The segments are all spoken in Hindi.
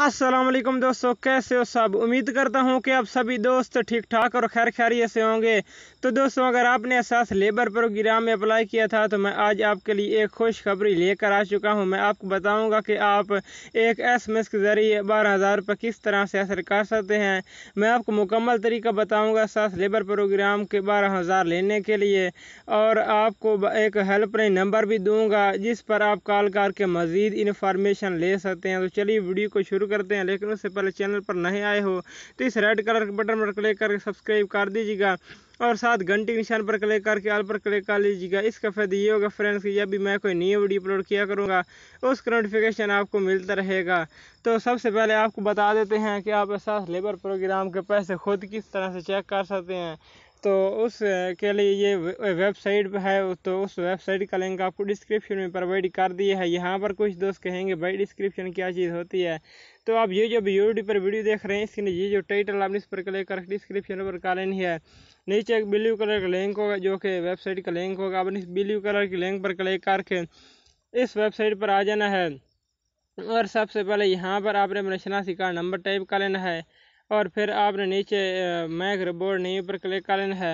असलम दोस्तों कैसे हो सब उम्मीद करता हूँ कि आप सभी दोस्त ठीक ठाक और खैर खैरियत से होंगे तो दोस्तों अगर आपने एहसास लेबर प्रोग्राम में अप्लाई किया था तो मैं आज आपके लिए एक खुशखबरी लेकर आ चुका हूँ मैं आपको बताऊँगा कि आप एक एस एम एस के ज़रिए बारह हज़ार रुपये किस तरह से हासिल कर सकते हैं मैं आपको मुकम्मल तरीका बताऊँगा एहसास लेबर प्रोग्राम के बारह हज़ार लेने के लिए और आपको एक हेल्पलाइन नंबर भी दूँगा जिस पर आप कॉल करके मज़ीद इन्फॉर्मेशन ले सकते हैं तो चलिए वीडियो को शुरू करते हैं लेकिन उससे पहले चैनल पर नहीं आए हो तो इस रेड कलर के बटन पर क्लिक करके सब्सक्राइब कर दीजिएगा और साथ घंटी निशान पर क्लिक करके आल पर क्लिक कर लीजिएगा इसका फायदा ये होगा फ्रेंड्स कि जब भी मैं कोई नई वीडियो अपलोड किया करूँगा उसका नोटिफिकेशन आपको मिलता रहेगा तो सबसे पहले आपको बता देते हैं कि आप साथ लेबर प्रोग्राम के पैसे खुद किस तरह से चेक कर सकते हैं तो उस के लिए ये वेबसाइट है तो उस वेबसाइट का लिंक आपको डिस्क्रिप्शन में प्रोवाइड कर दिया है यहाँ पर कुछ दोस्त कहेंगे भाई डिस्क्रिप्शन क्या चीज़ होती है तो आप ये जो यूट्यूब पर वीडियो देख रहे हैं इसके लिए ये जो टाइटल आपने इस पर क्लिक कर डिस्क्रिप्शन पर लेनी है नीचे एक ब्लू कलर का लिंक होगा जो कि वेबसाइट का लिंक होगा आपने इस ब्लू कलर के लिंक पर क्लिक करके इस वेबसाइट पर आ जाना है और सबसे पहले यहाँ पर आपने अपने शनासी का नंबर टाइप कर लेना है और फिर आपने नीचे मैक रिबोर्ड नहीं ऊपर क्लिक करना है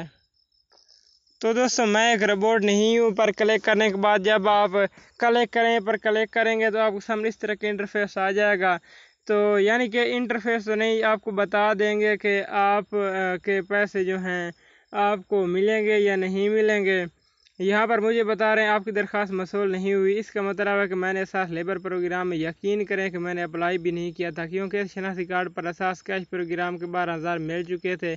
तो दोस्तों मैं एक रोबोट नहीं हूँ पर क्लिक करने के बाद जब आप क्लिक करें पर क्लिक करेंगे तो आपको सामने इस तरह के इंटरफेस आ जाएगा तो यानी कि इंटरफेस तो नहीं आपको बता देंगे कि आप के पैसे जो हैं आपको मिलेंगे या नहीं मिलेंगे यहाँ पर मुझे बता रहे हैं आपकी दरख्वास्त मसूल नहीं हुई इसका मतलब है कि मैंने असास लेबर प्रोग्राम में यकीन करें कि मैंने अप्लाई भी नहीं किया था क्योंकि शनासी कार्ड पर असास कैश प्रोग्राम के बारह हज़ार मिल चुके थे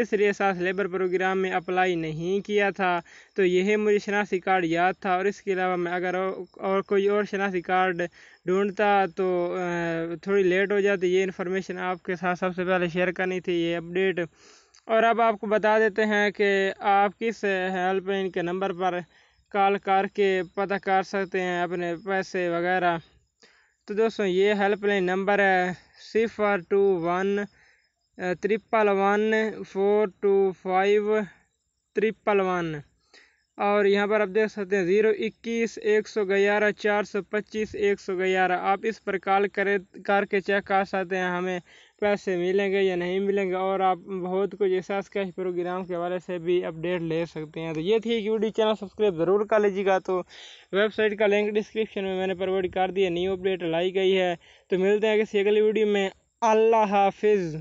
इसलिए असास लेबर प्रोग्राम में अप्लाई नहीं किया था तो यही मुझे शनासी कार्ड याद था और इसके अलावा मैं अगर और कोई और शनासी कार्ड ढूंढता तो थोड़ी लेट हो जाती ये इन्फॉर्मेशन आपके साथ सबसे पहले शेयर करनी थी ये अपडेट और अब आपको बता देते हैं कि आप किस हेल्पलाइन के नंबर पर कॉल करके पता कर सकते हैं अपने पैसे वगैरह तो दोस्तों ये हेल्पलाइन नंबर है सिफर two one triple one four two five triple one और यहाँ पर आप देख सकते हैं ज़ीरो इक्कीस एक सौ ग्यारह चार सौ पच्चीस एक सौ ग्यारह आप इस पर कॉल करें करके चेक कर सकते हैं हमें पैसे मिलेंगे या नहीं मिलेंगे और आप बहुत कुछ एहसास कैश प्रोग्राम के हवाले से भी अपडेट ले सकते हैं तो ये थी यूट्यूब चैनल सब्सक्राइब ज़रूर कर लीजिएगा तो वेबसाइट का लिंक डिस्क्रिप्शन में मैंने प्रोवाइड कर दिया न्यू अपडेट लाई गई है तो मिलते हैं किसी अगली वीडियो में अल्लाह हाफिज़